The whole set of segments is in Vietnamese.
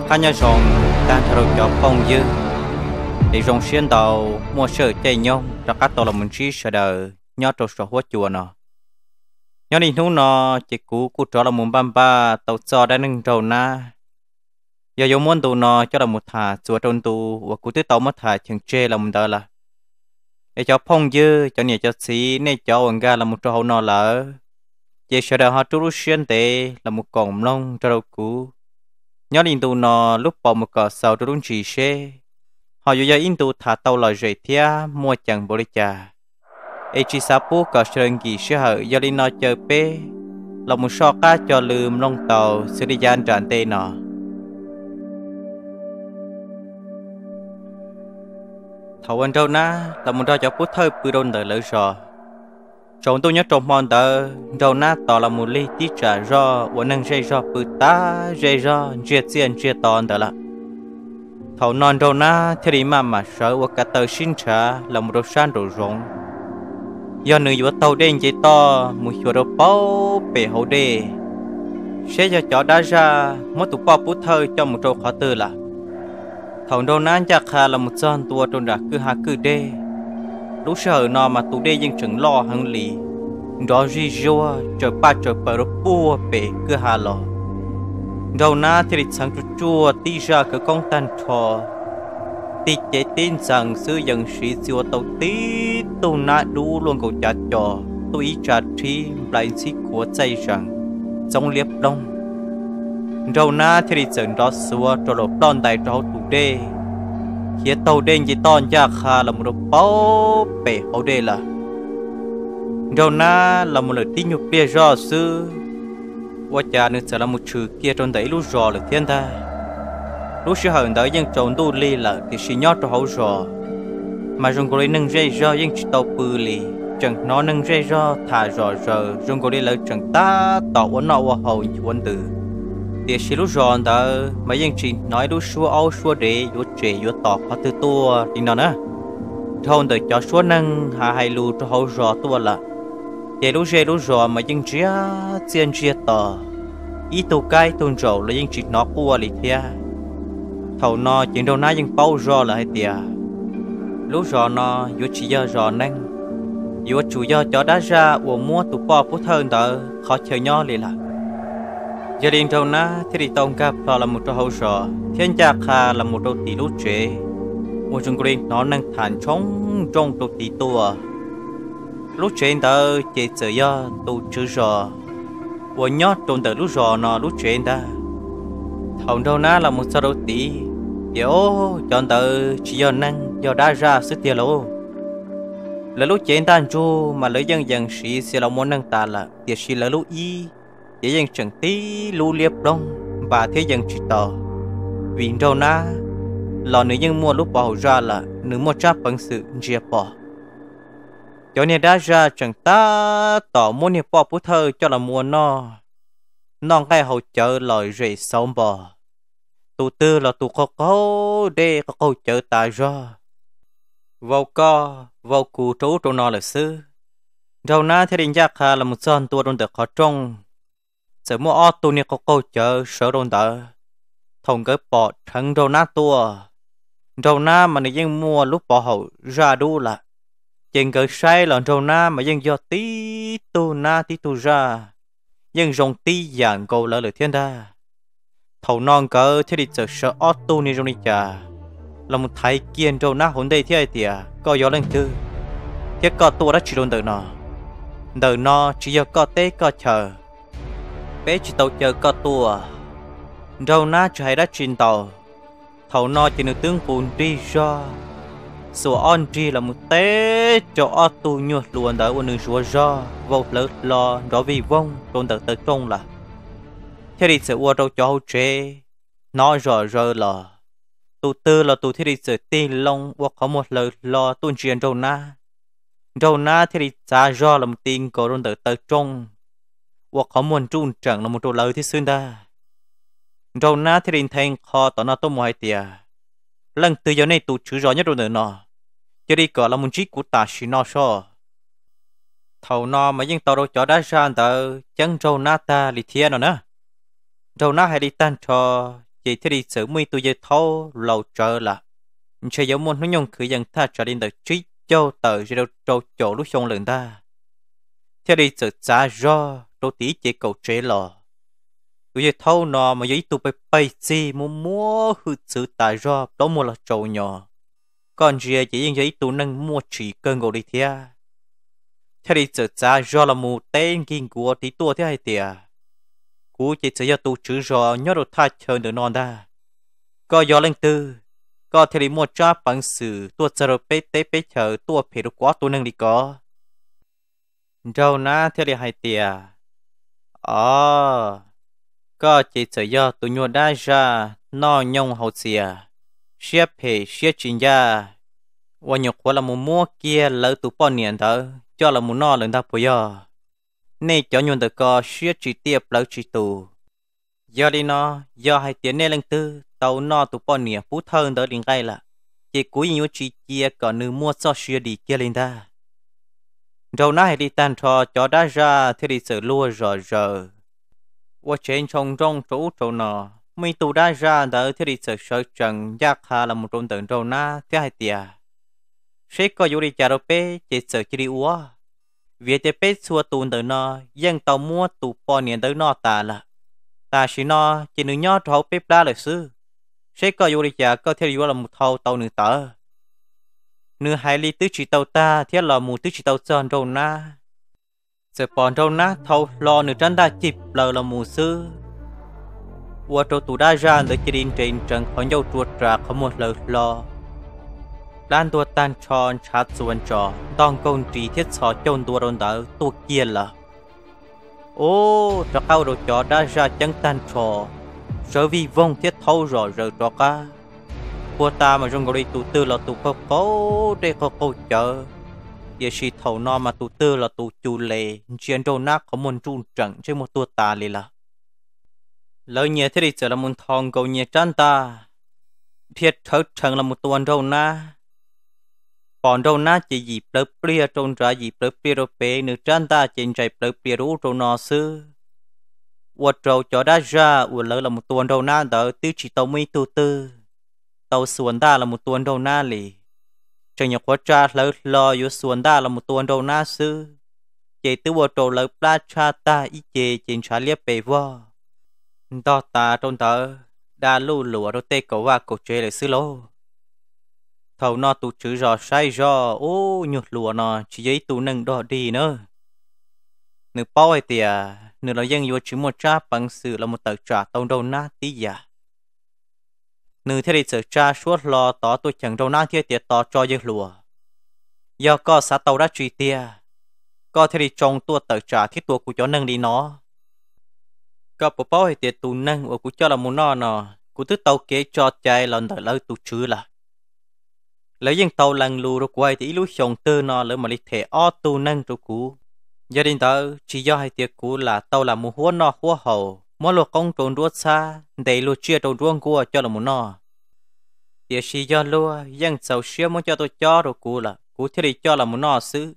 họ cá nhân rồng đang thở cho phong dư để rồng xuyên đầu mua sợi dây nhông cho các tổ lòng mình chỉ sợ đời nhớ trâu sọ hóa chùa nó nhớ đi nu nó chỉ cú cú trò là muốn băm ba tàu cho đã nâng trầu na giờ dùng môn tù nó cho là một thả chùa trôn tù và cú tới tàu mất thả chừng chê là một đời là để cho phong dư cho nhẹ cho xí nên cho quần ga là một trò hậu nó lỡ chỉ sợ đời họ trú xuyên tệ là một cổng lông cho đầu cú nhớ đến tu nó lúc bỏ một cờ sau cho đúng chỉ xe họ dù giờ in tụ thả tàu lại rể thia mua chẳng bồi đi chà ấy chỉ sao bố cờ sơn kỳ sẽ hở giờ đi nó chơi pê lòng một so cá cho lườm long tàu sẽ đi gian tràn tê nọ thầu anh đâu na là một trò cho bút thơ bự đôn đời lỡ rồi chúng tôi nhớ trong mòn đó đầu na tỏ là một ly tí trả do của năng dây do bự ta dây do chia tiền chia tòn đó là thầu non đầu na thì đi mà mà sợ của cả tờ xin trả là một đồ san đồ rộng do nữ vừa tàu đen chỉ to một chỗ đồ bao bể hậu đề sẽ cho chó đá ra một tụ bao bút thơ cho một chỗ khó tư là thầu đầu na chắc là một giòn tua trong đã cứ hạ cứ đê đủ sợ nó mà tụ đây dân chẳng lo hăng lì đó gì joa à, trời ba trời bờ rô bùa bể cứ hà lò đầu na thì sáng chút chua tí ra cứ con tan trò, tí chế tin rằng sư dân sĩ siêu à tàu tí tàu na đu luôn cầu trả trò ý trả trí lại sĩ của dây rằng trong liếp đông đầu na thì chẳng đó xua cho lộp đòn tại trò tụ đê khi tàu đen chỉ tòn cha khá là một đồ bao bể hậu đề là đầu na là một lời tin nhục bia rõ sư qua cha nên sẽ là một chữ kia trong đấy lúc rõ là thiên ta lúc sư hận tới dân trộn tu li là thì sĩ nhót cho hậu rõ mà rung cổ đi nâng dây rõ dân chỉ tàu bư li chẳng nó nâng dây rõ thả rõ rõ rung cổ đi là chẳng ta tỏ quấn nọ qua hậu quấn từ thì xí lúc giòn đó mấy anh chị nói lúc xua ao xua để vô trẻ vô tọt họ từ tua đi nó nữa thôn để cho xua năng hà hai lù cho hậu giò tua là để lúc xe lúc giò mấy anh chị á tiền chị tờ ý tụ cái tuần rầu là anh chỉ nó qua lì thia thầu nó chuyện đâu nãy anh bao giò là hai tia lúc giò nó vô chỉ giờ giò năng vô chủ giờ cho đã ra uống mua tụ bò phú thân đó khó chơi nhau lì lại giờ điện thâu na thì đi tông cặp là một trò hậu sọ thiên chạc hà là một trò tỷ lút chế một chung quyền nó năng thản chống trong trò tỷ tua lút chế ta chế sợ ya tu chữ sọ và nhớ trong tờ lút sọ nó lút chế ta thằng thâu na là một sao đầu tỷ giờ chọn tờ chỉ do năng do đã ra sức tiền lỗ là lúc chế ta chu mà lấy dân dân sĩ sẽ là món năng ta là tiền sĩ là lúc y dễ dàng chẳng tí lưu liệp đông và thế dàng chỉ tờ vì đâu na lò nữ nhân mua lúc bảo ra là nữ mua cha bằng sự dẹp bỏ cho nên đã ra chẳng ta tỏ muốn hiệp bỏ bút thơ cho là mua no non cái hậu chợ lời rể sống bò tụ tư là tụ có có để có câu chợ ta ra vào co vào cụ trú trong nó là sư đầu na thế định giác là một son tua trong được khó trông giờ mua ô tô nè có cô chờ sợ đồn tờ thông cái bỏ thằng đồ nát tua đồ na mà nè dân mua lúc bỏ hậu ra đu là chừng cái say là đồ na mà dân do tí tu na tí tu ra dân rồng tí dạng cầu lỡ lửa thiên đa thầu non cỡ thế đi chờ sợ ô tô nè rồng chờ là một thái kiên đồ na hồn đây thế ai tìa có gió lên tư thế có tua đã chỉ đồn tờ nó đời nó chỉ do có tế có chờ bé chỉ tàu chờ có tua rau na chạy đã truyền tàu thầu no chỉ nữ tướng phụ đi ra sổ on tri là một tế cho o tu nhuột luôn đỡ quân nữ sủa ra vô lỡ lo rõ vì vong trôn tật tật trong là thế thì sự ua đâu cho hậu chế nó rõ rơ là tu tư là tu thế thì sự tin long hoặc có một lời lo tuân truyền rau na rau na thế thì xa ra là một tin cổ trôn tật tật trong ว่าเขามวนจุนจังละมุตัวเลยที่ซึ่งได้เราหน้าที่รินแทงคอต่อหน้าต้มหอยเตียลังตัวยาในตูชื่อรอยัดตัวเนินอจะดีก่อละมุนจีกูตาชินอชอเท่านอมายิ่งต่อเราจอได้ชานเตอจังเราหน้าตาลิเทียนนะเราหน้าให้ดิตันชอจีที่ดิสือมีตัวยเท่าเราเจอละเชยมวนนุยงคือยังท่าจะดินเตอจีเจ้าเตอจะเราโจโจลุชงเหลืองได้ที่ดิสือจ้าจอ đô tí chế cầu chế lò tôi giờ thâu nọ mà giấy tụ bay bay gì mua mua hư sự tài do đó mua là trầu nhỏ còn gì chỉ yên giấy tụ nâng mua chỉ cơn gồ đi thia thế đi trở ra do là mù tên kinh của tí tua thế hay tìa cú chỉ chỉ tụ chữ rò nhớ đồ thay chờ được non đa có do lên tư có thể đi mua cha bằng sự tua chờ bê tế bê chờ tua phê đồ quá tụ nâng đi có đâu na thế đi hai tìa Ờ, có chỉ sợ do tụi nhuộn đa ra nó nhung hậu xìa. À. Xếp hệ xếp chính gia. Và nhục quá là một mua kia lỡ tụ bỏ niệm thở, cho là một nó lần ta bởi giờ. Nên cho nhuộn được có xếp chỉ tiếp lỡ chỉ tù. Do đi nó, do hai tiếng nê lần tư, tàu nó tụ bỏ niệm phú thân đỡ đến ngay là. Chỉ cuối nhu chỉ kia có nữ mua so xưa đi kia lên ta. Râu nó đi tàn trò cho đã ra thì đi sửa lua rồi giờ. Qua trên trong trong chỗ chỗ nọ, mi tù đã ra đỡ thì đi sửa sợ trần giác hà là một trong tượng râu nó thì hay tìa. Sẽ có dù đi chà rô pe chỉ sửa chỉ đi uo Vì thế pe xua tu tượng nọ, dân tàu mua tù bò niệm tử nọ tà là. Ta xí nọ, chỉ nữ nhỏ trâu pe đã lợi sư. Sẽ có dù đi chà có thể đi là một thâu tàu nữ tờ nữ hai ly tứ chỉ tàu ta thiết lò mù tứ chỉ tàu sơn râu na sẽ bọn râu na thâu lò nữ trăn ta chịp lờ lò mù sư qua trâu tù đa ra để chỉ đình trên trần khó nhau chuột ra khó một lờ lò lan tua tan tròn chát xuân trò đòn công trí thiết sọ chôn tua đồn đỡ tua kia là ô cho cao đồ chó đa ra chân tan trò sở vi vong thiết thâu rồi rờ trò ca của ta mà rung gọi đi tụ tư là tụ khô khó để khô khó chờ giờ chỉ thầu nó mà tụ tư là tụ chủ lệ chuyện đâu nát có muốn trung trận trên một tụ ta lì là lời nhẹ thế thì trở là môn thong cầu nhẹ chân ta thiết thấu chẳng là một tuần đâu na còn đâu na chỉ dịp lỡ plia trôn ra dịp lỡ plia rồi bê nữ chân ta chỉ chạy lỡ plia rú trôn nó sư uất trâu cho đá ra uất lỡ là một tuần đâu na đỡ tứ chỉ tàu mi tu tư tàu xuân đa là một tuần đầu na lì chẳng nhọc quá cha lỡ lo yếu xuân đa là một tuần đầu na sư chế tư bộ trầu lỡ pla cha ta ý chế chính trả liếp bề vò đó ta trong tờ đa lù lùa đô tê cổ và cổ chế lại sư lô thầu nó tụ chữ rò sai rò ô nhột lùa nó chỉ giấy tụ nâng đỏ đi nơ, nửa bao ấy tìa nửa lo dân vô chữ một cha bằng sự là một tờ trả tông đầu na tí giả nữ thế thì sửa cha suốt lo tỏ tôi chẳng đâu năng thiết tiệt tỏ cho dương lùa do có xã tàu đã truy tia có thế thì trông tua tự trả thiết tua của cho nâng đi nó có bộ bao hệ tiệt tù nâng của của cho là muốn nó nò, của thứ tàu kế cho chạy lần đời lâu tù chứ là lấy dân tàu lần lù rồi quay thì lũ chồng tư nó lỡ mà đi thể o tù nâng rồi cú gia đình tớ chỉ do hai tiệc cú là tàu là một hua no hua hầu mỗi lúc công trốn đua xa để lùi chia trốn đua của cho là muốn nọ giờ xí do lúa dân sầu xía muốn cho tôi cho được cũ là cũ thì đi cho là muốn nọ xứ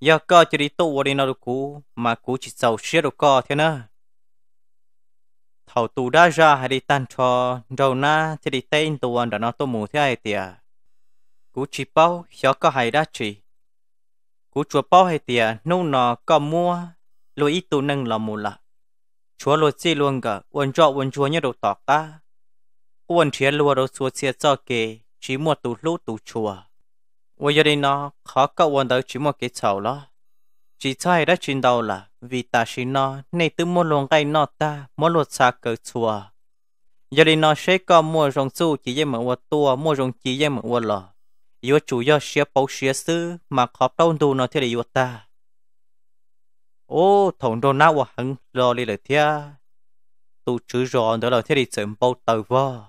giờ co chỉ đi tụ đi nọ đồ cũ mà cũ chỉ sầu xía được co thế nữa thầu tù đã ra hay đi tan cho đầu na thì đi tên tù anh đã nó tôi mù thế ai tiệt cú chỉ bao giờ có hay đã chỉ cú chùa bao hay tiệt nô nọ có mua lối ít tù nâng là mù lạ chúa lô chi luôn cả uốn trọ uốn chúa nhớ đồ tỏ ta uốn thiệt lùa đồ chúa chia cho kê, chỉ mua tủ lũ tủ chùa uốn giờ đây nó khó cậu uốn tới chỉ mua cái chầu đó chỉ sai đã chuyên đầu là vì ta chỉ nó nên tự mua luôn cái nó ta mua lột xa cờ chùa giờ đây nó sẽ có mua rồng su chỉ dây mở uốn tua mua rồng chỉ dây mở uốn lò yếu chủ yếu xia bầu xia sư mà khó đâu đủ nó thì để uốn ta ô thằng đồ nào à, hăng lo đi lời thia tu chữ rò đó là thiết đi chậm bao tờ vơ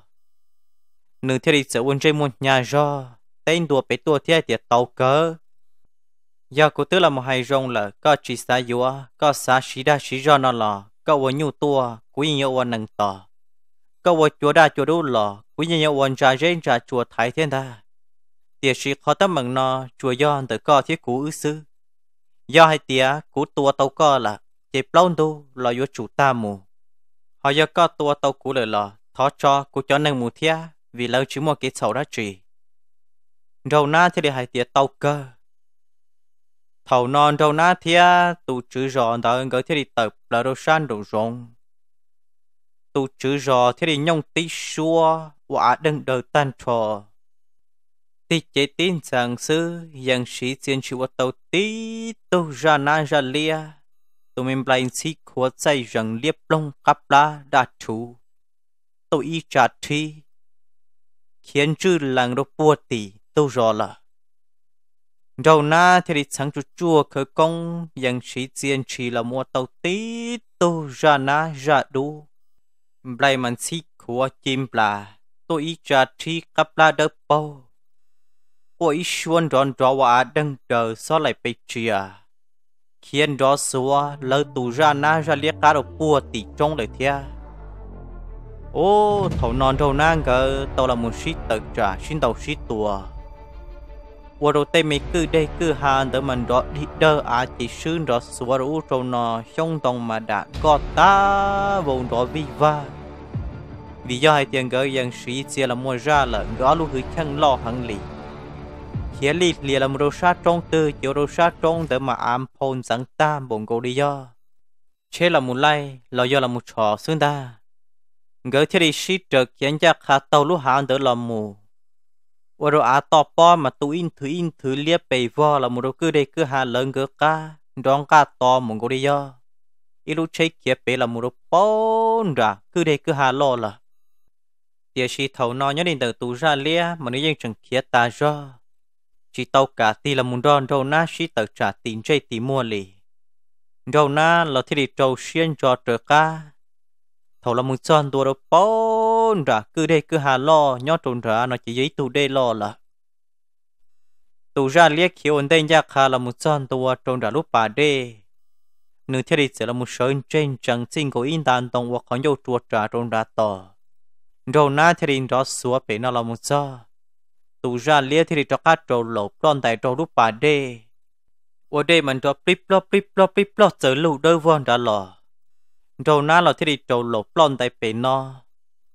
nửa thiết đi chậm quân chơi một nhà rò tên đùa bé tua thiết tiệt tàu cỡ giờ cô tức là một hai rong là có chỉ xa yếu có xa xí đa xí rò nó là có vợ nhu tua quý nhiều vợ nâng tỏ có vợ chúa đa chúa đu lò quý nhiều vợ trả rên trả chùa thái thiên ta tiệt sĩ khó tâm mừng nó chùa do từ có thiết cũ ứ sư do hai tia cú tua tàu co là chỉ plon tu lo yo chủ ta mù họ do co tua tàu cú lời lò thó cho cú cho nâng mù thia vì lâu chứ mua cái sầu đó trì đầu na thì để hai tia tàu cơ thầu non đầu na thia tu chữ rò đó ngỡ thì đi tập là đồ san đồ rong tu chữ rõ thì đi nhông tí xua quả đừng đợi tan trò ti chế tin sang sư yang sĩ tiên sĩ vật tàu tí tu ra na ra lia tụi mình lại sĩ khóa dây rằng liếp lông cắp lá đa chú tụi y trả thi khiến chư làng đô bùa tì tu rõ là đầu na thì đi sáng chú chua khởi công yang sĩ tiên sĩ là mua tàu tí tu ra na ra đu lại mình sĩ khóa chim là tụi y trả thi cắp lá đơ bao 我一瞬间抓我 đang chờ sao lại bị chia khiến đó xua lỡ tù ra na ra liếc cá đồ cua tỷ trong lại thia ô thầu non thầu nang cơ tao là một sĩ tự trả xin tàu sĩ tùa ủa đầu tay mình cứ đây cứ hà đỡ mình đó đi đỡ à chỉ sướng đó xua rú trong nó trong tòng mà đã có ta vùng đó vi va vì do hai tiền gỡ dân sĩ chia là mua ra là gõ luôn hứa chăng lo hẳn liền thiết lý lìa làm rô sát trong tư chiều rô sát trong để mà ám phôn sáng ta bồn gồ đi do chế là một lai là do là một trò xương ta gỡ thiết đi sĩ trực khiến cho khá tàu lúc hạn để làm mù và rồi á tỏ po mà tụ in thứ in thứ liếp bề vo là một đồ cứ đây cứ hà lớn gỡ ca đón ca to mong gồ đi do ít lúc chế kia bề là một đồ bốn ra cứ đây cứ hà lo là tia sĩ thấu nó nhớ đến từ tụ ra lia mà nếu dân chẳng kia ta do chỉ tàu cả thì là muốn đòn đâu na chỉ tàu trả tiền chơi thì mua lì đâu na là thì đi trâu xuyên cho trở ca thầu là muốn chọn đồ đâu bốn ra cứ đây cứ hà lo nhó trốn ra nó chỉ giấy tù đây lo là tù ra liếc khi ổn định ra khá là muốn chọn đồ trốn ra lúc bà đê nữ thiết đi sẽ là một sơn trên chẳng xin của in tàn tổng hoặc khó nhau chuột trả trốn ra tỏ đâu na thiết đi đó xua bể nó là một chọn ตูจาเลียที่จะกัดโจลบปล้อนแต่โจลูปป่าเดวันเดมันจะปริบลอปิบลอปลิบลอเจอลูกเดวอนดาลอโจน้าเราที่จะโจลบปล้อนแต่เป็นนอ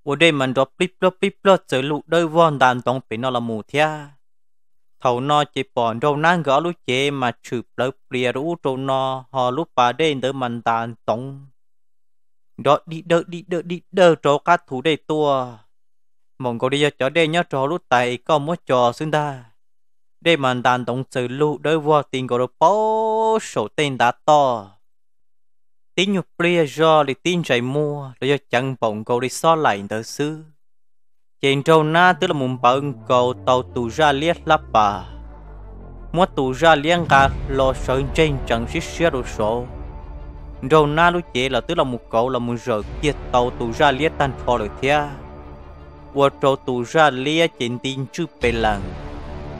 วันเดมันจะปลิบลอปลิบลอเจอลูกเดวอนดานต้องเป็นนอละมูเทียเท่านอจีปอนโจนั่งก็ลูกเจมาฉุบเลยเปลี่ยรู้โจนอหอลูกป่าเดเดมันดานต้องดอดีเดอดีเดอดีเดอโจกัดถูได้ตัว đi cho đây nhớ trò lúc tại có một trò xứng ta. Đây mà đàn tổng sự lụ đối vô tình của bó sổ tên đã to. Tín nhục bia do thì tin chạy mua, rồi cho chẳng bổng cầu đi so lại tờ xứ Trên trâu na tức là mùng bảo ưng cầu tàu tù ra liết lắp bà. Mua tù ra liên gạt lo sợ trên chẳng xích xe đồ số Trâu na lúc chế là tức là một cầu là một giờ kia tàu tù ra liết tan phò lời thia. วัวโตตุจาเลียจินตินจูเปลัง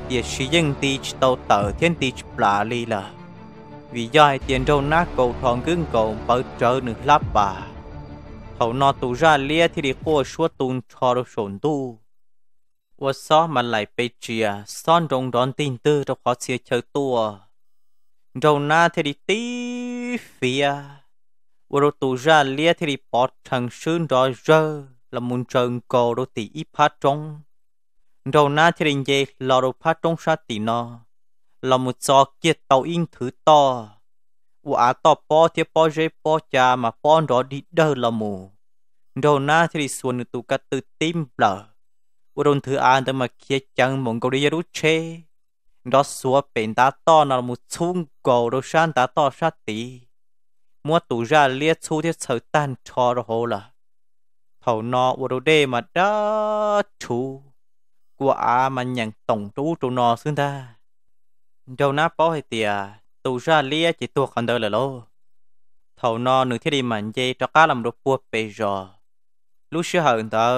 เดียชียังตีชโตเต๋อเทียนตีชปลาลีละวิยายเตียนโจน้าโกทองกึ่งกกเปิดเจอหนึ่งลับป่าเท่านอตุจาเลียที่ดีขั้วชั่วตุนชอรุสนตูวัวซ้อมันไหลไปเจียซ่อนตรงดอนตินตื้อตะขอเสียเชิดตัวโจน้าที่ดีตีเฟียวัวตุจาเลียที่ดีปอดทางชื่นรอเจอ là muốn trơn cô đô tỷ ít phát trong. Đầu na thì đình dê lò đô phát trong xa tỷ nó, là một gió kia tàu yên thứ to. Ủa á tỏ bó thì bó dê bó chà mà bó đó đi đơ là mù. Đầu na thì đi xuân tù cả tư tim lở. Ủa đồn thứ an tớ mà kia chẳng mong cầu đi rút chê. Đó xua bền tá to là một chung cầu đô san tá to xa tỷ. Mua tù ra liết xu thiết sở tan cho rồi. hồ là thầu nọ vô đầu đê mà đã chú quả mà nhận tổng trú trụ nó xương ta đâu nát bó hay tìa tù ra lia chỉ tuột còn đỡ là lô thầu nọ nửa thế đi mạnh dây cho cá làm đồ bùa bề rò lúc xưa hận ta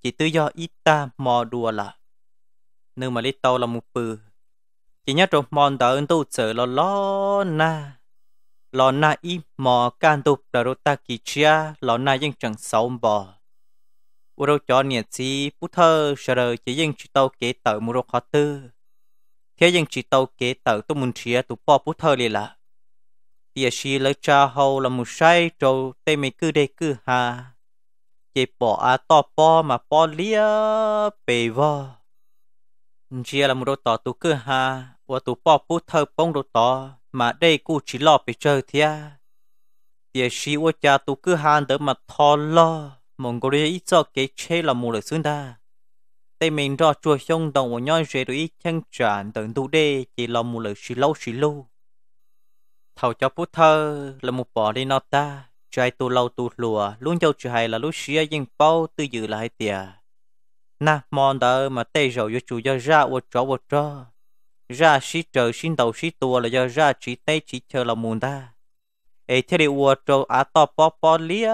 chỉ tự do ít ta mò đùa là nhưng mà lít tàu là một bự chỉ nhớ trong mòn tàu ơn tu sợ lo lo na lò na y mò can tu đà rô ta kỳ chia lò na dân chẳng sâu bò u rô cho nhiệt si bú thơ sờ rờ chỉ dân chỉ tàu kế tờ mù rô khó tư thế dân chỉ tàu kế tờ tu mùn chia tu bò bú thơ lì là tia si lỡ cha hầu là mù sai trâu tê mì cư đê cư hà chỉ bỏ à to po mà po lia bề vò chia là mù rô tỏ tu cư hà và tu bò bú thơ bông rô tỏ mà đây cô chỉ lo bị chơi thì à thì sĩ quốc gia tôi cứ hàn đỡ mà thò lo mong có đi ít cho cái chế là mù lời xứng đa tây mình đo chùa xong đồng của nhau rồi đối chân tràn tận tu đê chỉ là mù lời xì lâu xì lâu thầu cho phút thơ là một bỏ đi nọ ta trai tu lâu tu lùa luôn châu chữ hay là lúc xia dân bao tư dự lại tìa na mòn đỡ mà tây rồi vô chủ do ra ô chó ô chó ra chỉ chờ xin đầu chỉ tua là do ra chỉ tay chỉ chờ là muốn ta ê thế đi ua trâu á à, to po po lia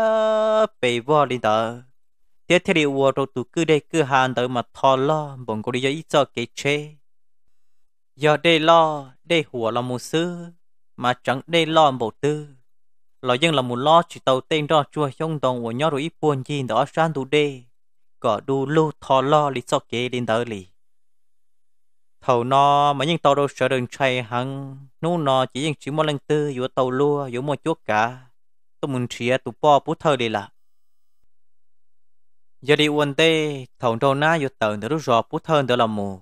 bề vo lên tờ thế thế đi uo trâu tụ cứ đây cứ hàn tờ mà thò lo bọn cô đi do ít cho cái chê giờ đây lo đây hùa là một sư mà chẳng đây lo một tư lo dân là một lo chỉ tàu tên đó chua trong đồng của nhau rồi ít buồn gì đó sang tụ đê có đu lưu thò lo lý cho kế đến tờ lì thầu nó mà những tàu đâu sợ đừng chạy hằng nú nó chỉ những chỉ một lần tư vừa tàu lúa vừa một chút cả tôi muốn chia tụ po phú thơ đi là giờ đi uốn tê thầu đâu na vừa tàu nữa rồi phú thơ nữa là mù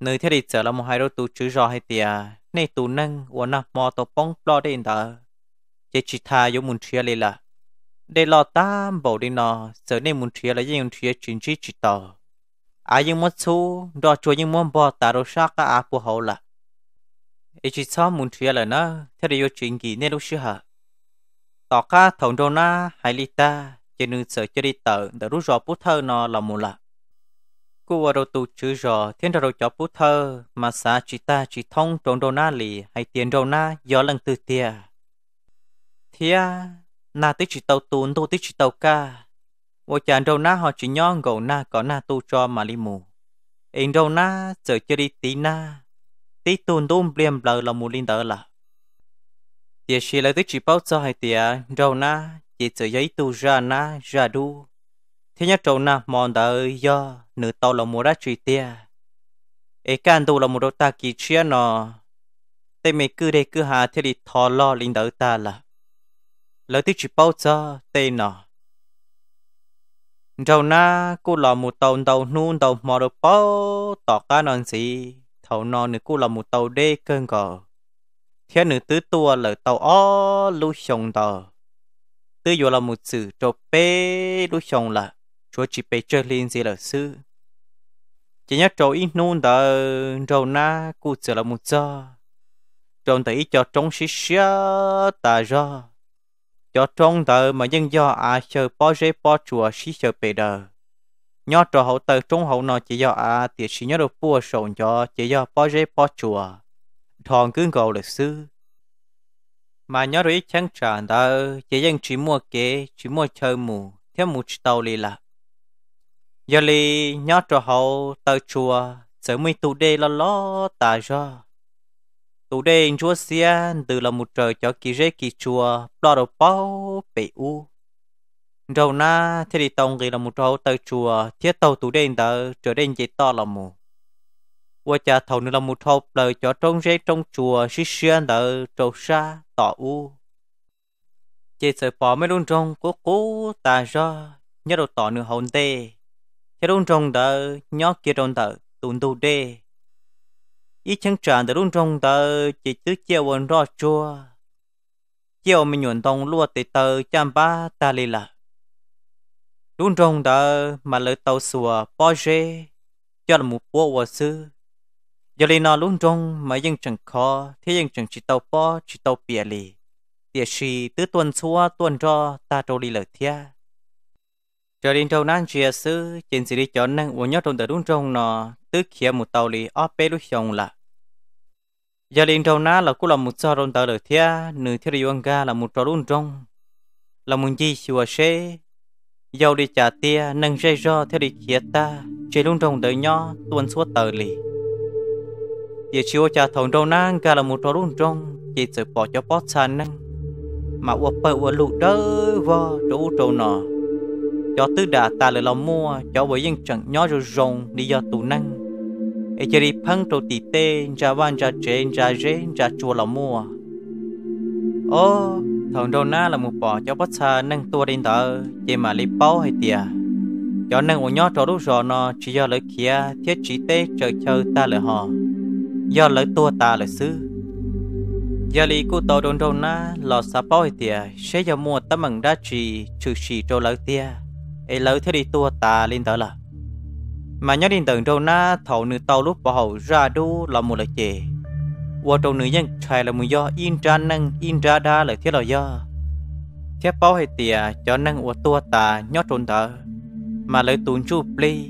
nơi thế đi sợ là một hai đôi tụ chữ rõ hay tiề nay tụ năng uốn nắp mò tàu bóng lo đi tờ chỉ chỉ tha vừa muốn chia đi là để lo tam bảo đi nó sợ nên muốn chia là những chia chính trị chỉ tàu ai những món số đo cho những món bò ta đồ sát cả áp của họ là ít chỉ sao muốn chơi là nó thế để yêu chuyện gì nên lúc xưa hả tỏ cả thằng đồ na hay lì ta chỉ nên sợ chơi đi tờ để rút rõ bút thơ nó là một là cô vào đầu tù chữ rõ thiên đầu cho bút thơ mà xa chỉ ta chỉ thông trong đồ na lì hay tiền đồ na gió lần từ tia thia na tích chỉ tàu tù tôi tích chỉ tàu ca Wo chan rau na họ chỉ nhon gầu na có na tu cho mà li mù. In rau na sợ chơi đi tí na. Tí tuôn tuôn bliêm là mù linh đỡ là. Tìa xì lời tức chỉ bao cho hai tìa rau na chỉ sợ giấy tu ra na ra đu. Thế nhá trâu na mòn đỡ do nữ tàu là mù ra trì tìa. Ê can tu là mù đô ta kỳ chia nọ. Tây mê cứ để cứ hà thế đi thò lo linh đỡ ta là. Lời tức chỉ bao cho tê nọ trâu na cô là một tàu tàu nuôn tàu mò được bao tỏ cá non gì thầu non nữa cô là một tàu đê cơn gò theo nữa tứ tua là tàu ó lu sông tàu tứ dù là một sự trộp bê lu sông là chúa chỉ bê chơi lên gì là sư chỉ nhớ trâu ít nuôn tờ trâu na cô sửa là một giờ trâu tờ ít cho trống xí xía ta ra cho trong tờ mà dân do à chờ bó dễ bó chùa xí chờ bề đờ nhớ trò hậu tờ trong hậu nó chỉ do à thì xí nhớ được bùa sồn cho chỉ do bó dễ bó chùa thòn cứ cầu lịch sư mà nhớ rồi chẳng trả tờ chỉ dân chỉ mua kế chỉ mua chơi mù theo mù chỉ tàu lì là giờ lì nhớ trò hậu tờ chùa sớm mới tụ đề lo lo tà ra tụ đen chúa xiên từ là một trời cho kỳ rễ kỳ chùa đo đồ bao bể u đầu na thế thì tông kỳ là một trâu tới chùa thiết tàu tụ đen tờ trở đến dễ to là mù qua cha thầu nữa là một thâu lời cho trong rễ trong chùa xí xiên tờ trâu xa tỏ u chỉ sợ bỏ mấy đun trong cố cố ta ra nhớ đồ tỏ nửa hồn tê thế đun trong tờ nhớ kia trong tờ tụn tụ đê ít chẳng tràn từ lúc trong tờ chỉ tứ chiều quần rõ chua chiều mình nhuận tông lúa tê tờ chăm ba ta lì là lúc trong tờ mà lỡ tàu sùa bó rê cho là một bộ hòa sư giờ lì nó lúc trong mà dân chẳng khó thế dân chẳng chỉ tàu bó chỉ tàu bìa lì địa sĩ tứ tuần xua tuần rõ ta trâu lì lỡ thiệt cho đến trong nan chia sư trên sự đi chọn năng uống nhót trong tờ đúng trong nó tứ kia một tàu lì ở bê lúc chồng là giờ đến trong nan là cũng là một sao trong tờ được thia nữ thia đi uống ga là một trò đúng trong là một chi chùa xe giàu đi trả tia nâng dây do theo đi kia ta chỉ đúng trong đời nhỏ tuân suốt tờ lì địa chiều trả thầu trong nan ga là một trò đúng trong chỉ sự bỏ cho bót sàn năng mà uống bơ uống lụt đỡ vò trụ trâu nọ cho tư đã ta lời lòng mua cho bởi dân chẳng nhỏ rồi rồng đi do tù năng e chơi đi phăng trâu tỷ tê ra van ra chế ra rế ra chùa lòng mua ô thằng đâu na là một bò cho bất xa năng tua đến tờ chỉ mà lấy bao hay tìa cho năng của nhỏ trò lúc rồi nó chỉ do lời kia thiết trí tê chờ chờ ta lời họ do lời tua ta lời sư giờ lý cô tàu đồn đồn na lò sá bao hay tìa sẽ giờ mua tấm bằng đá trị trừ chỉ trâu lời tìa ấy lỡ thế đi tua ta lên tớ là mà nhớ đến tưởng trâu na thầu nữ tàu lúc bảo hậu ra đu là một lời chề qua trâu nữ nhân trai là một do in ra năng in ra đa là thiết là do thiết bao hay tiề cho năng của tua ta nhớ trôn tớ mà lời tuôn chu pli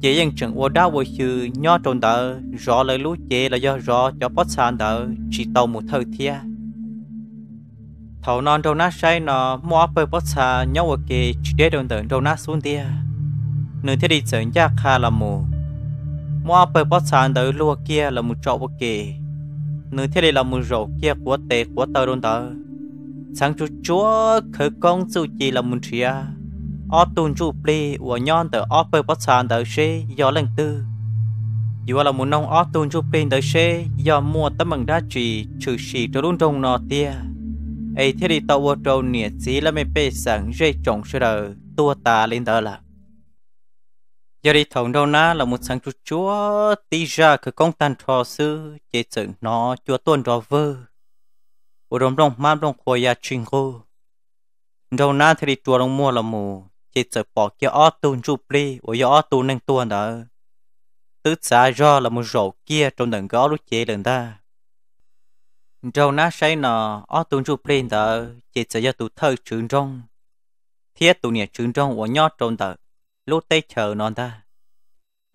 chỉ dân trưởng ô đau vô sự nhớ trôn tớ rõ lời lũ chế là do rõ cho phát sàn tớ chỉ tàu một thời thiết thầu non đâu nát say nó mua bơ bớt xa nhau ở kì chỉ để đồng tưởng đâu nát xuống tia à. nửa thiết đi chở nhà kha là mù mua bơ bớt xa tới lúa kia là một chỗ ở kì nửa thế đi là một rổ kia của tệ của tờ đồng tờ sáng chú chúa khởi công dù chỉ là một chia ở tuần chú pli của nhon tới ở bơ bớt xa tới xe gió lần tư dù là một nông ở tuần chú pli tới xe gió mua tấm bằng đá chỉ trừ xì cho luôn trong nọ tia ấy thế đi tàu ô tô nè chỉ là mấy bé sẵn dây trồng sơ đờ tua ta lên đó là giờ đi thằng đâu ná là một sáng chú chúa tí ra cứ công tan trò sư chế chừng nó chúa tuôn trò vơ ở đồng đồng mam đồng khôi ya trình cô đâu ná thì đi chúa đồng mua là mù chế chừng bỏ kia ó tuôn chú lì, ở ya ó tuôn nâng tuôn đó tứ xa ra là một rổ kia trong đằng gõ lúc chế lần ta rau ná say nọ ở tuần chụp lên tờ chỉ sẽ cho tụ thơ trường trong thiết tụ nhà trường trong của nhót trong tờ lúc tay chờ non ta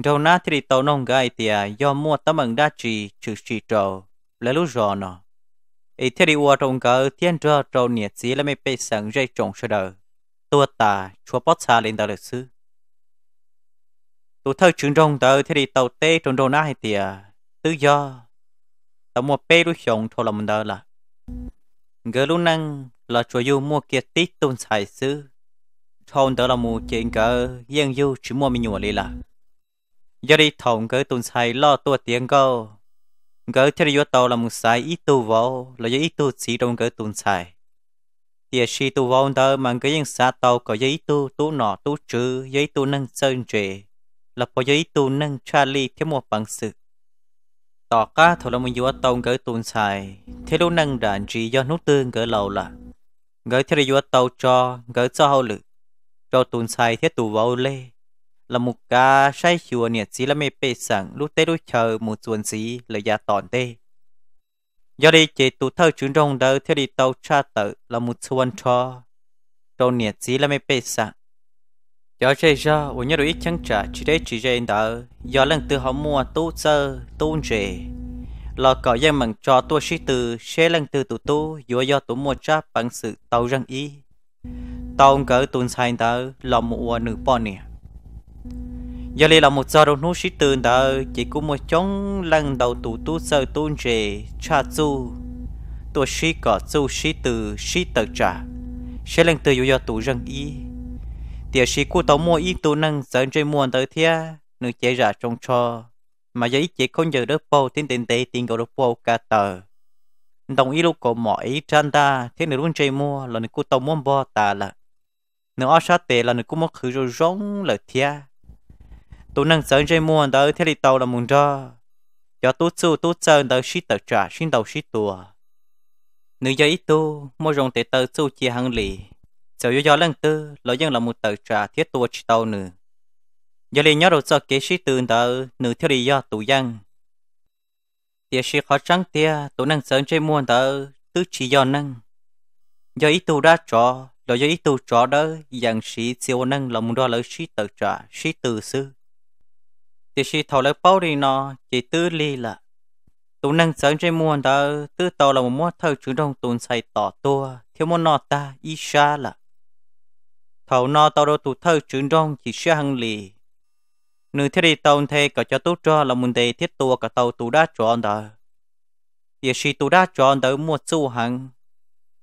rau ná thì tàu nông gai tìa do mua tấm bằng đa trì trừ trì trầu lấy lúc rò nọ ý thiết đi ua trong cờ thiên rơ trầu nhà chỉ là mấy bê sẵn dây trồng sơ đờ tua ta chúa bót xa lên đó lịch sư tụ thơ trường trong tờ thì tàu tê trong rau ná hay tự do ở mua bê đu xong thôi là mình đỡ là ngỡ lúc năng là chủ yếu mua kia tít tôn xài sư thôn đó là mua chuyện cỡ yên yêu chỉ mua mình nhổ đi là giờ đi thôn cỡ tôn xài lo tua tiền câu cỡ theo yếu tàu là mua xài ít tu vô là do ít tu chỉ trong cỡ tôn xài thì khi tu vô đó mà cái yên xa tàu có giấy tu tu nọ tu chữ giấy tu nâng sơn trề là có giấy tu nâng Charlie theo một bằng sự tọt cá thầu lòng vua tông gửi tuôn xài thế lúc năng đàn chỉ do nút tương gửi lâu là gửi theo vua tàu cho gửi cho hậu lự, cho tuôn xài thế tù vào lê là một ca say chùa nhiệt sĩ là mê bê sẵn lúc tê lúc chờ một chuồn xí là gia tòn tê do đây chế tù thơ chứng rong đỡ theo đi tàu cha tự là một chuồn cho cho nhiệt sĩ là mê bê sẵn giờ chơi ra u nhớ ít chẳng trả chỉ để chỉ chơi đỡ giờ lần từ họ mua tu sơ tu chế lo cọ dân mừng cho tu sĩ từ xe lần từ tụ tu do do tụ mua cha bằng sự tàu răng ý tàu cỡ tu sai đỡ là mua nữ bò nè giờ đây là một giờ đầu nô sĩ từ đỡ chỉ có một chống lần đầu tụ tu sơ tu chế cha tu tu sĩ cọ tu sĩ từ sĩ tự trả sẽ lần từ do do tụ răng y tiệt sĩ cô tàu mua ít tu năng dẫn chơi mua tới thia nữ chế ra trong cho mà giấy chế không giờ được bao tiền tiền tệ tiền gạo được bao cả tờ đồng ý lúc có mọi chân ta thế nữ luôn chơi mua là nữ cô tàu mua bao ta là nữ ở sát tệ là nữ cô mua khử rồi rong là thia tu năng dẫn chơi mua tới thế thì tàu là muốn cho cho tu su tu sơn tới shít tờ trả xin tàu shít tua nữ giấy tu mua rong tệ tờ su chia hàng lì sau yếu do lần tư lo dân là một tờ trà thiết tua chỉ tàu nữ giờ liền nhớ đầu cho kế sĩ từ tờ nữ theo lý do tù dân tiệt sĩ khó trắng tia tổ năng sớm trên muôn tờ tứ chỉ do năng do ý tù đã trò lo do ý tù trò đó dạng sĩ siêu năng là một đo lời sĩ tờ trà sĩ từ sư tiệt sĩ thầu lợi bao đi nó chỉ tư ly là tổ năng sớm trên muôn đó tứ tàu là một món thơ chữ đông tụn xài tỏ tua thiếu môn nọ ta y xa là thầu no tàu đâu tụt thơ trưởng rong chỉ xe hăng lì nữ thế đi tàu thế cả cho tốt cho là một đề thiết tua cả tàu tù đá tròn đó giờ khi tù đá tròn đó mua su hàng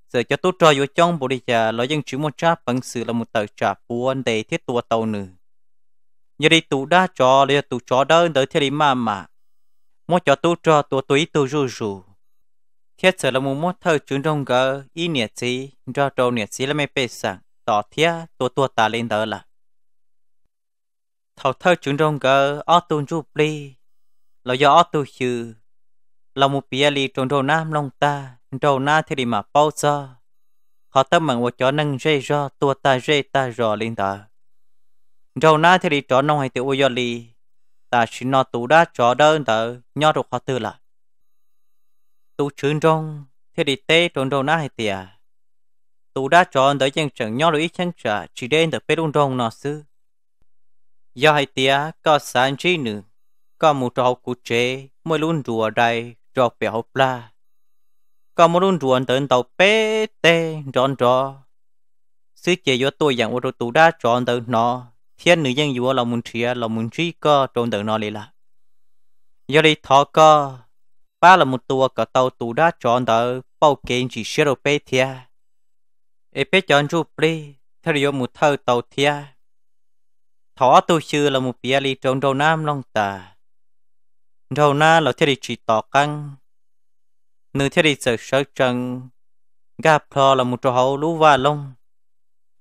giờ cho tốt cho vô trong bộ đi chả lo dân chỉ một tráp bằng sự là một tờ trả buôn đề thiết tua tàu nữ như đi tù đá cho là tù cho đơn tới thế đi mà mà mua cho tốt cho tua túi tu rù rù thiết sự là một mua thơ trưởng rong gỡ ý nghĩa gì cho trâu nghĩa gì là mấy bê sảng tỏ thia tua tua ta lên đó là thầu thơ chúng rong gờ ở tu du pli là do ở tu chư là một bia li trong đầu nam long ta đầu na thì đi mà bao giờ họ tâm mạng của chó nâng dây do tua ta dây ta rò lên đó đầu na thì đi chó nông hay tự ô li ta chỉ nó tu đã chó đơn tờ nho được họ tư là tu chứng rong thì đi tê trong đầu na hay tiệt tụ đã chọn tới chân trận nhau lũy chân trả chỉ đến được bê đông đông nó sư do hai tia có sáng chi nữ có một trò cụ chế mới luôn rùa đầy trò bè hộp la có một luôn rùa tới tàu bê tê ròn rò sư chế do tôi dạng ô tô đã chọn tới nó thiên nữ dân dùa là muốn chia là muốn chi cơ trộn tới nó liền là do đi thọ có ba là một tua cả tàu tụ đã chọn tới bao kiện chỉ sơ đồ bê thiệt เอเปจอนจูปรีทริโยมุเทอรเตเทียทอตูชื่อละมุเปียลีจงโดน้ำลงตาโดน้าเราเทริจีต่อกังนึ่เทริเสกเสกจังกาพลอละมุโจเขารูว่าลง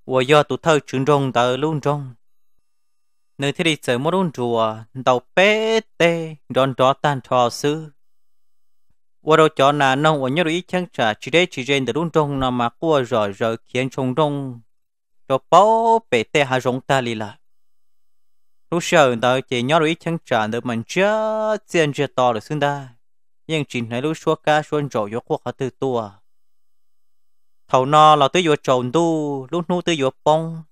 วัวยอตุเทอร์จึงรงเตอร์ลุ่นจงนึ่เทริเสกมรุนจัวเตาเป๊เตดอนจอตันทอซื้อ vừa ý chỉ chỉ trong mà qua khiến cho bể tê giống ta lì lúc sau đó chị nhớ ý chẳng trả được mình chưa tiền chưa to được xứng đa nhưng chỉ thấy lúc xua ca xuân rồi vô quốc họ từ tua thầu no là tới vô trộn tu lúc nu tới vô bông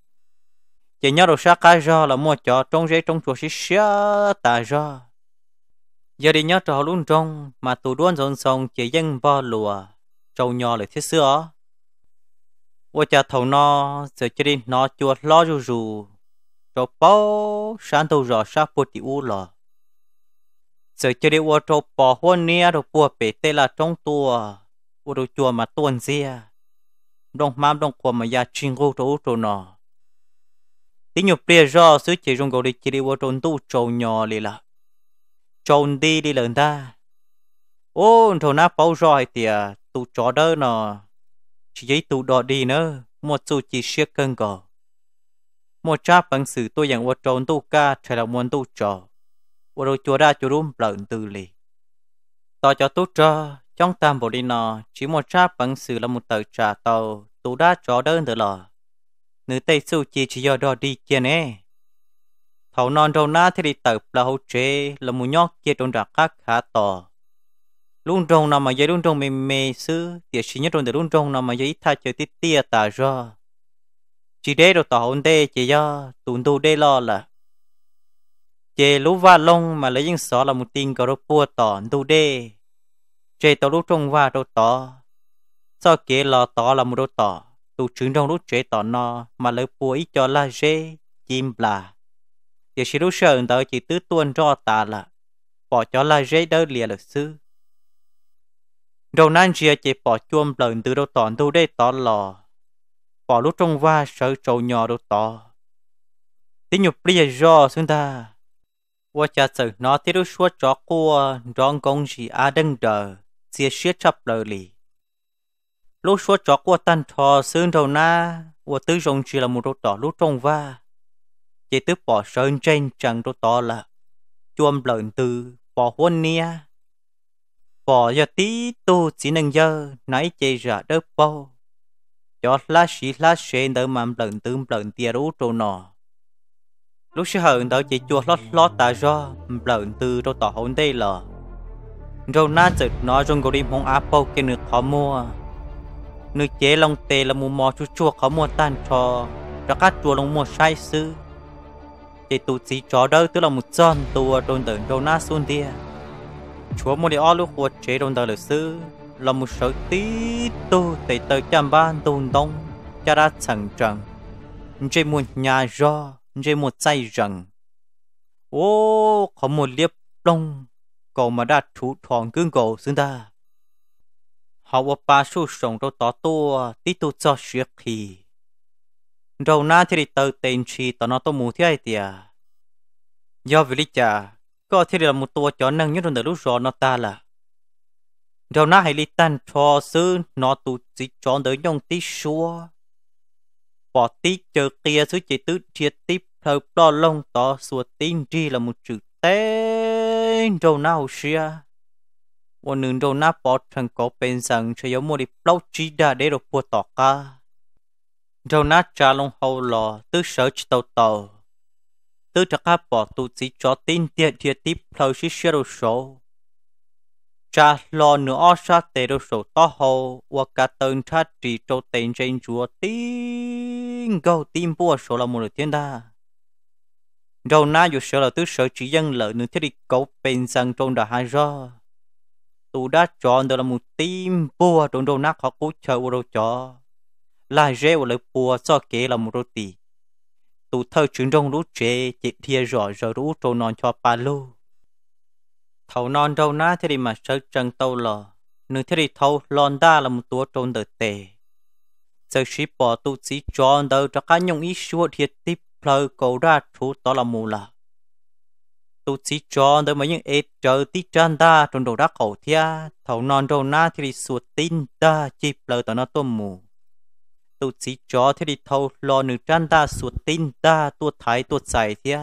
chị nhớ rồi xa cái do là mua cho trong giấy trong chùa xí xá tà do giờ đi nhớ trò luôn trong mà tụ đuôn dồn sông chỉ dân bò lùa trâu nhỏ lại thiết xưa. ô cha thầu no giờ cho đi nó chuột lo rù rù trâu bò sáng tàu rõ sát bột tị u lò giờ cho đi ô trâu bò hôn nia rồi bùa bể tê là trong tua ô đồ chùa mà tuần dìa đông mám đông quà mà ya chuyên gô trâu trâu nọ tí nhục bia rõ sứ chỉ dùng gầu đi chỉ đi ô trâu tu trâu nhỏ lì là chôn đi đi lần ta ô thầu na bao rồi thì tụ chó đỡ nó chỉ giấy tụ đỏ đi nữa một số chỉ siết cân cò một cha bằng sự tôi nhận qua trốn tu ca trở là muốn tu trò và rồi chùa ra chùa rúm lợn từ lì tỏ cho tu trò trong tam bộ đi nọ chỉ một cha bằng sự là một tờ trà tàu tụ đã trò đơn từ lò nữ tây su chỉ chỉ do đỏ đi kia nè thầu non râu na thì đi tập là hậu chế là mù nhóc kia trong đặc khác khá to luôn trong nằm mà giấy luôn trong mình mê xứ tiệt sĩ nhất trong từ luôn trong nằm mà giấy tha chơi tít tia tà ra chỉ để đồ tỏ hôn đê chỉ do tụn tu đê lo là chế lũ va long mà lấy những sọ là một tin có đồ bua tỏ tu đê chế tỏ lũ trong va đồ tỏ sau kia lo tỏ là một đồ tỏ tụ trứng trong lũ chế tỏ no mà lấy bua ít cho là dê chim là chỉ sử dụng sợ tới chỉ tứ tuần rõ ta là bỏ cho là dễ đỡ lìa lực sư đầu nan chia chỉ bỏ chuông lần từ đầu tòn thu đây tỏ lò bỏ lúc trong va sợ trầu nhỏ đầu tỏ tiếng nhục bây giờ xương ta qua cha sự nó thì đôi suốt chó cua rong công gì a đừng đờ chia sẻ chấp lời lì lúc suốt chó cua tan thò xương đầu na qua tứ rồng chỉ là một đầu tỏ lúc trong va chỉ tức bỏ sơn trên chẳng rô to là chuông lợn từ bỏ huân nia bỏ giờ tí tu chỉ nâng giờ nãy chỉ ra đất bao cho lá xí lá xế đỡ mầm lợn từ lợn tia rú trô nọ lúc sư hận đỡ chỉ chua lót lót tà do lợn từ rô tỏ hôn đây là rô na chợt nó rung gò đi mong apple kia nước khó mua nước chế lòng tê là mù mò chú chua khó mua tan trò ra cát chùa lòng mua sai sư để tụ chỉ chó đỡ tức là một chân tụ đồn tận đâu na xuân đi chúa một điều ở lúc hoạt chế đồn tận lịch sử là một sở tí tu để tờ chăm ban tồn đông cha ra thành chẳng chỉ một nhà do chỉ một dây rằng ô có một liếp đông cầu mà đã chú thòn cương cầu xương ta họ ba số sống đâu tỏ tu tí tụ cho sửa khi râu na thì tàu tên chi tao nó tao mù thế thì à do vì lý cha có thì là một tua chó năng nhất rồi lúc rồi nó ta là râu na hay lý tan cho sư nó tụ chỉ chọn tới nhông tí xua bỏ tí chờ kia sư chỉ tứ chia tiếp thờ lo lông tỏ xua tin chi là một chữ tên râu na hồ xia một nương râu na bỏ thằng có bên rằng sẽ giống một đi lâu chi đã để được bùa tỏ Rau nát cha lông hầu lò, tư sở chỉ tàu tàu. Tư chắc hạ bỏ tù chỉ cho tin tiệt thiệt tiếp lâu xí xe đồ sổ. Cha lò nửa o xa tê đồ sổ to hầu, và cả tơn thá trì trâu tên trên chúa tiếng gâu tim bùa sổ là một lời thiên đa. Rau nát dù sở là tư sở chỉ dân lợi nửa thiết đi cấu bên sang trong đà hai rò. Tù đã chọn được là một tim bùa trong rau nát khó cú chờ vô đồ chọn lại rễ của lời bùa cho kế là một rô tì. Tụ thơ chứng đông lũ chế, chị thia rõ rõ rũ trâu non cho ba lô. Thầu non đâu ná thế đi mà sơ trần tâu lò, nương thế đi thâu lòn đa là một tố trôn tờ tề. Sơ sĩ bỏ tụ sĩ tròn đời cho cá nhông ý xua thiệt tiếp plơ cầu ra thú tỏ là mù là. Tụ sĩ tròn đời mà những ế trở tí tràn ta trong đồ ra khẩu thia, thầu non đâu ná thế đi sụt tin ta chỉ plơ tỏ nó tôm mù tôi chỉ cho thế đi thâu lo nữ trăn ta suốt tin ta tua thái tua giải thia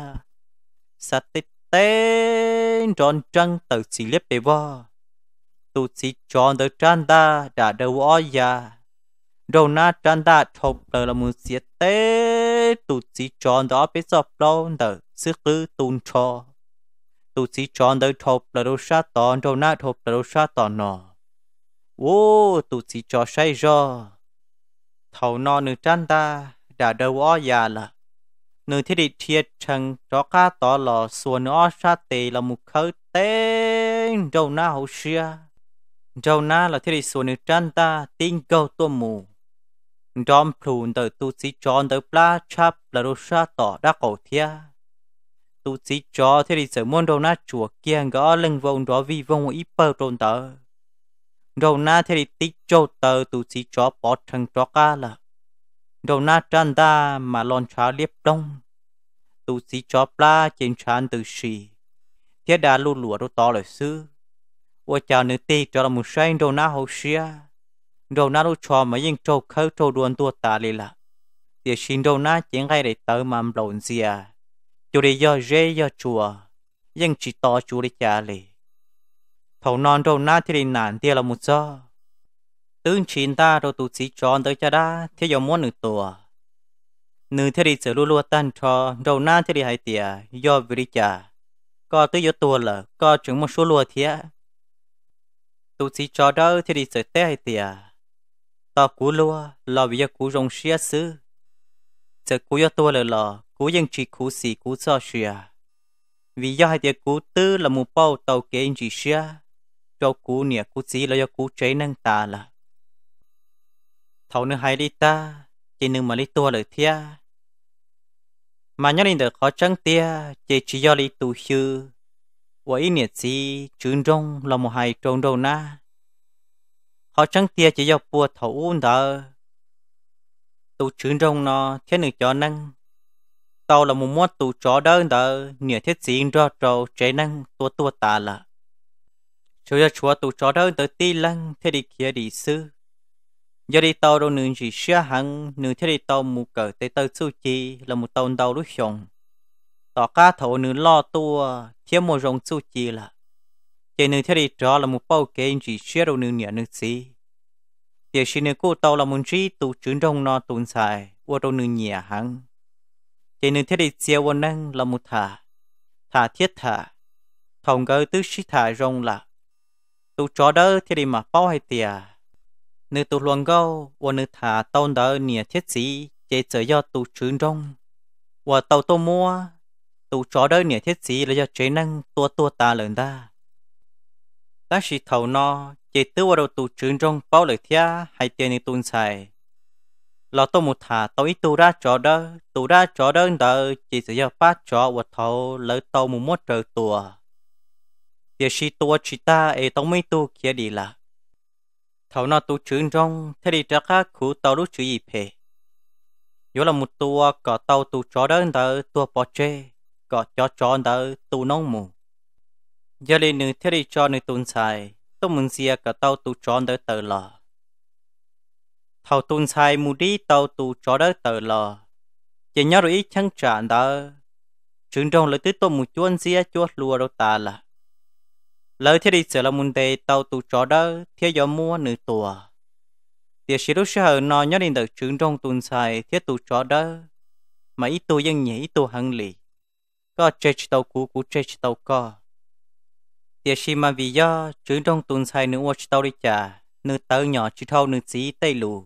sa tê tên tròn trăng tự chỉ liếp bề bò tôi chỉ cho nữ trăn ta đã đầu o ya đầu na trăn ta thọc tờ là muốn xiết tê tôi chỉ cho đó bế dọc lâu tờ sư cứ tuôn cho tôi chỉ cho nữ thọc là đồ sa tòn đầu na thọc là đồ sa tòn nọ ô tôi chỉ cho say rồi thầu nọ nữ trăn ta đã đầu ó già là nữ thiết đi thiệt chẳng cho cá tỏ lò xua nữ ó xa tì là một khớ tên đâu na hậu xia đâu na là thiết đi xua nữ trăn ta tinh cầu tua mù Dom plun tờ tu sĩ tròn tờ pla chắp là đồ xa tỏ đã cổ thia tu sĩ cho thiết thì sở môn đầu na chùa kia gõ lưng vòng đó vì vòng ý bờ trồn tờ đầu na thì tít cho tờ tụ sĩ cho bỏ thằng cho cả là đầu na tràn ta mà lon cháo liếp đông tụ sĩ cho pla trên tràn từ xì thiết đã lu lụa đô to lời sư ua chào nữ tì cho là một sai đầu na hồ xia đầu na đô cho mà yên trâu khâu trâu đuôn tua ta lì là thì xin đầu na chỉ ngay để tớ mà lộn gì à chủ đề do dễ do chùa yên chỉ to chủ đi trả lì thầu non trâu na thì nản tia là một giờ tướng chín ta rồi tụ sĩ tròn tới cha đa thì giờ muốn nửa tùa nửa thế đi sửa lúa lúa tan cho đầu na thì đi hai tìa do vì đi chả có tới giờ tùa là có chứng một số lúa thế tụ sĩ trò đó thì đi sửa té hai tìa ta cú lúa là vì giờ cú rong xia xứ sửa cú giờ tùa là là cú dân chỉ cú xì cú so xia vì do hai tìa cú tư là một bao tàu kế chỉ xia cho cú nè cú xí là do cú chế năng ta là thầu nữa hai đi ta chỉ nương mà đi tua lời thia mà nhớ linh được khó chẳng tia chỉ chỉ do đi tu hư và ý niệm gì trường rong là một hai trông đầu na khó chẳng tia chỉ do bùa thầu uốn đó tu trường rong nó thế nữa cho năng tao là một món tu chó đỡ đó nhờ thiết gì ra trâu chế năng tua tua ta là cho cho chúa tụ cho đơn tới ti lăng thế đi kia đi sư giờ đi tàu rồi nương chỉ xia hàng nương thế đi tàu mù cờ tới tàu su chi là một tàu đầu lúc xong tỏ cá thầu nương lo tua thiếu một dòng su chi là chỉ nương thế đi cho là một bao kế chỉ xia rồi nương nhẹ nương xí giờ xin nương cô tàu là một chi tụ trứng trong nó tụn xài qua rồi nương nhẹ hàng chỉ nương thế đi xia qua năng là một thả thả thiết thả thòng gỡ tứ xí thả rong là tu chó đỡ thì đi mà bao hay tiề nữ tu luồng gâu và nữ thả tàu đỡ nia thiết sĩ chế trở do tu trứng trong và tàu tô mua tu chó đỡ nia thiết sĩ là do chế năng tua tua ta lớn ta ta chỉ thầu no chế tư vào đầu tu trứng trong bao lời thia hay tiền nữ tuân xài lọ tôi một thả tôi ít tu ra chó đỡ tu ra chó đỡ đỡ chỉ sử do phát chó và thầu lỡ tàu một mốt trời tua địa sĩ tua chi ta ấy e tông mấy tu kia đi là thầu na tu trưởng trong thế đi trả khác khu tàu lúc chú gì phê yếu là một tua có tàu tu chó đơn tờ tua bỏ chê có chó chó tờ tu nông mù giờ lên nữ thế đi cho nữ tuân xài tôi muốn xia có tàu tu chó tờ tờ lò thầu tuân xài mù đi tàu tu chó đỡ tờ lò chỉ nhớ rồi ý chẳng trả tờ trưởng trong lời tứ tôi một chuôn xia chuột lùa đâu ta là lời thế đi sửa là muốn đề tàu tụ chó đó thiết giờ mua nửa tùa thì sĩ lúc sơ nó nhớ đến được trứng trong tuần sai thiết tụ chó đó mà ít tù dân nhỉ ít tù hăng lì có chết tàu cũ cú chết tàu co thì sĩ mà vì do trứng trong tuần sai nửa watch tàu đi chả nửa tàu nhỏ chứ thâu nửa sĩ tây lù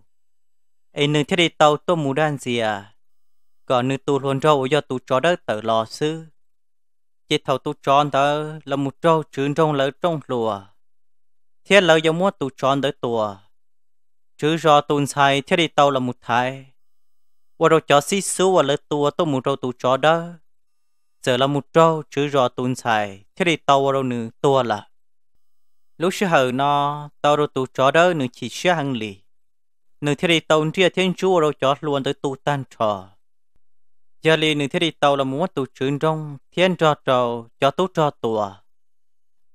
ấy nửa thế đi tàu tôi mù đan gì à còn nửa tù luôn rau do tụ chó đó tự lò sư chỉ thầu tu tròn đó là một trâu trứng trong lỡ trong lùa thiết lỡ giống muốn tu tròn tới tùa chứ do tuần sai thiết đi tàu là một thái qua đầu chó xí xú và lỡ tùa tôi một trâu tu trò đó giờ là một trâu chứ do tuần sai thiết đi tàu và đầu nửa tùa là lúc xưa hờ nó tàu rồi tu trò đó nửa chỉ xưa hàng lì nửa thiết đi tàu chia thiên chúa đầu chó luôn tới tu tan trò giờ li nửa thiết đi tàu là muốn tu trứng trong thiên trò trầu cho tụ trò tùa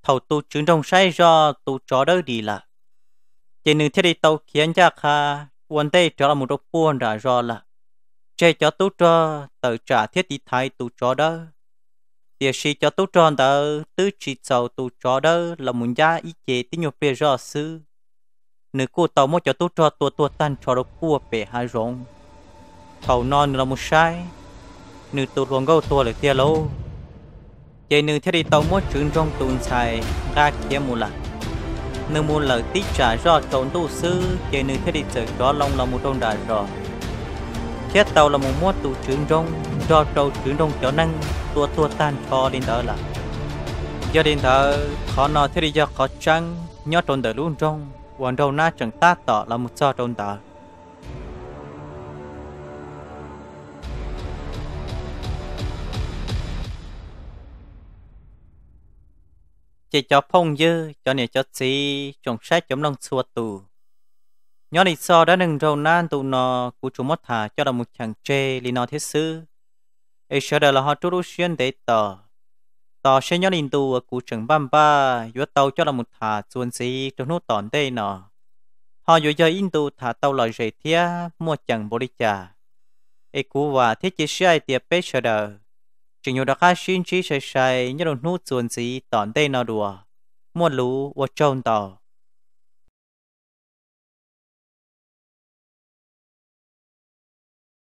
thầu tu trứng trong say do tu trò đỡ đi là chỉ nửa thiết đi tàu khiến cha kha quân tây cho là một đốc buôn ra do là chơi cho tụ cho tự trả thiết đi thái tu trò đỡ địa sĩ cho tụ trò đó tứ chỉ sầu tu trò đỡ là muốn gia ý chế tí nhục bề rõ sư nữ cô tàu mới cho tụ cho tu tu tan cho đốc buôn bề hai rộng thầu non là một sai nữ tụt gấu tua lực tia lâu chạy nữ thiết đi tàu mua trứng trong tùn xài ra kia mù lại nữ mù lợi tích trả do trốn tu sư chạy nữ thiết đi chở gió long là một trong đại chết tàu là một mua tù trứng trong do trâu trứng trong kéo năng tua tua tan cho đến đó là gia đình thờ khó nó thiết đi do khó trăng nhớ trốn đời luôn trong quần đầu na chẳng ta tỏ là một do trốn đời chỉ cho phong dư cho nên cho xí trồng sách chống lòng xua tù nhỏ đi so đã nâng râu nan tụ nó của chúng mất thả cho là một chàng chê li nó thế sư ai sợ đời là họ trú rú xuyên để tờ tờ sẽ nhỏ đình tù của trường băm ba dúa tàu cho là một thả xuân xí trong nút tòn đây nọ họ vừa cho in tù thả tàu lời rể thia mua chẳng bồ đi trà ấy cú và thiết chỉ sai tiệp bế sợ đời จึงอยู่ดักชินชีชัยชัยยนุนหูส่วนสีตอนเต้นอดัวมวดรู้ว่าจ้าต่อ